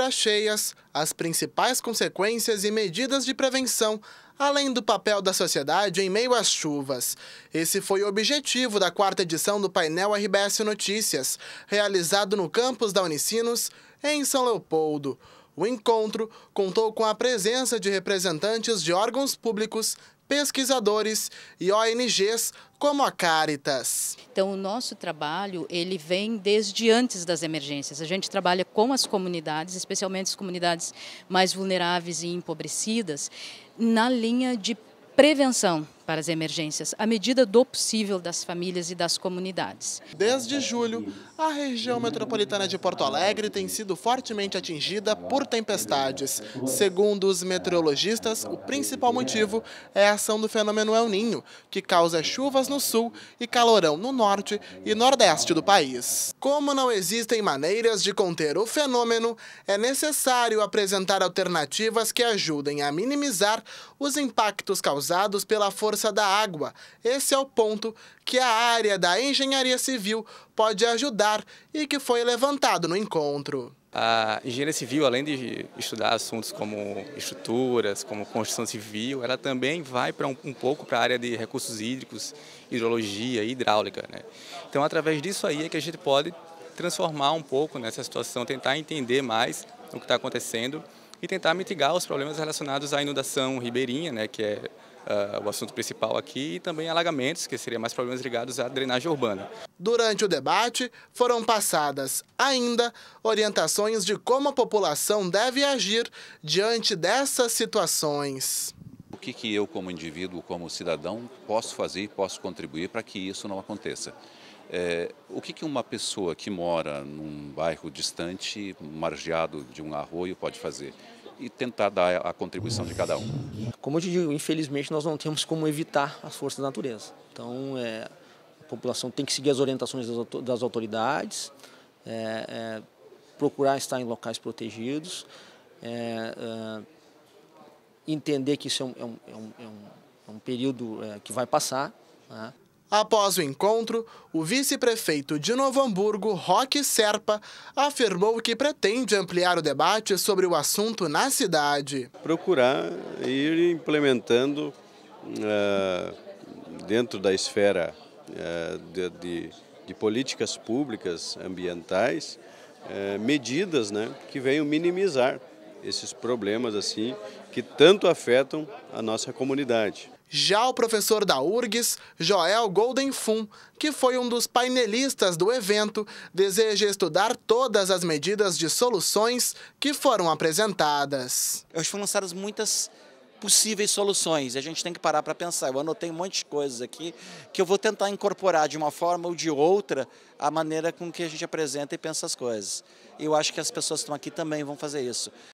as cheias as principais consequências e medidas de prevenção, além do papel da sociedade em meio às chuvas. Esse foi o objetivo da quarta edição do painel RBS Notícias, realizado no campus da Unicinos, em São Leopoldo. O encontro contou com a presença de representantes de órgãos públicos pesquisadores e ONGs como a Caritas. Então, o nosso trabalho, ele vem desde antes das emergências. A gente trabalha com as comunidades, especialmente as comunidades mais vulneráveis e empobrecidas, na linha de prevenção, para as emergências, à medida do possível das famílias e das comunidades. Desde julho, a região metropolitana de Porto Alegre tem sido fortemente atingida por tempestades. Segundo os meteorologistas, o principal motivo é a ação do fenômeno El Ninho, que causa chuvas no sul e calorão no norte e nordeste do país. Como não existem maneiras de conter o fenômeno, é necessário apresentar alternativas que ajudem a minimizar os impactos causados pela força força da água. Esse é o ponto que a área da engenharia civil pode ajudar e que foi levantado no encontro. A engenharia civil, além de estudar assuntos como estruturas, como construção civil, ela também vai para um, um, pouco para a área de recursos hídricos, hidrologia e hidráulica. Né? Então, através disso aí é que a gente pode transformar um pouco nessa situação, tentar entender mais o que está acontecendo e tentar mitigar os problemas relacionados à inundação ribeirinha, né, que é uh, o assunto principal aqui, e também alagamentos, que seriam mais problemas ligados à drenagem urbana. Durante o debate, foram passadas ainda orientações de como a população deve agir diante dessas situações. O que, que eu, como indivíduo, como cidadão, posso fazer e posso contribuir para que isso não aconteça? É, o que, que, uma pessoa que mora num bairro distante, margeado de um arroio, pode fazer? e tentar dar a contribuição de cada um. Como eu te digo, infelizmente nós não temos como evitar as forças da natureza. Então é, a população tem que seguir as orientações das autoridades, é, é, procurar estar em locais protegidos, é, é, entender que isso é um, é um, um, um período que vai passar. Né? Após o encontro, o vice-prefeito de Novo Hamburgo, Roque Serpa, afirmou que pretende ampliar o debate sobre o assunto na cidade. Procurar ir implementando eh, dentro da esfera eh, de, de, de, políticas públicas ambientais eh, medidas né, que venham minimizar esses problemas assim que tanto afetam a nossa comunidade. Já o professor da URGS, Joel Golden Fum, que foi um dos painelistas do evento, deseja estudar todas as medidas de soluções que foram apresentadas. Hoje foram lançadas muitas possíveis soluções. A gente tem que parar para pensar. Eu anotei um monte de coisas aqui que eu vou tentar incorporar de uma forma ou de outra a maneira com que a gente apresenta e pensa as coisas. Eu acho que as pessoas que estão aqui também vão fazer isso.